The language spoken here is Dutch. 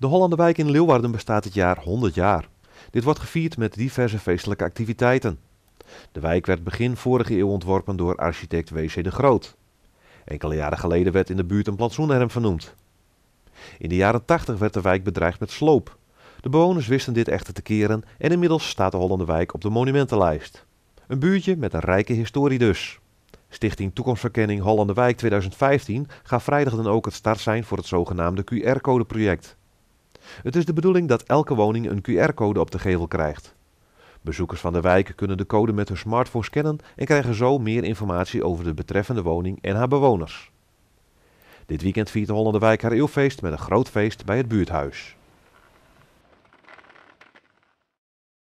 De Hollanderwijk in Leeuwarden bestaat dit jaar 100 jaar. Dit wordt gevierd met diverse feestelijke activiteiten. De wijk werd begin vorige eeuw ontworpen door architect W.C. de Groot. Enkele jaren geleden werd in de buurt een plantsoen naar vernoemd. In de jaren 80 werd de wijk bedreigd met sloop. De bewoners wisten dit echter te keren en inmiddels staat de Hollanderwijk op de monumentenlijst. Een buurtje met een rijke historie dus. Stichting Toekomstverkenning Hollanderwijk 2015 gaf vrijdag dan ook het start zijn voor het zogenaamde QR-code project. Het is de bedoeling dat elke woning een QR-code op de gevel krijgt. Bezoekers van de wijk kunnen de code met hun smartphone scannen en krijgen zo meer informatie over de betreffende woning en haar bewoners. Dit weekend viert de Hollende Wijk haar eeuwfeest met een groot feest bij het buurthuis.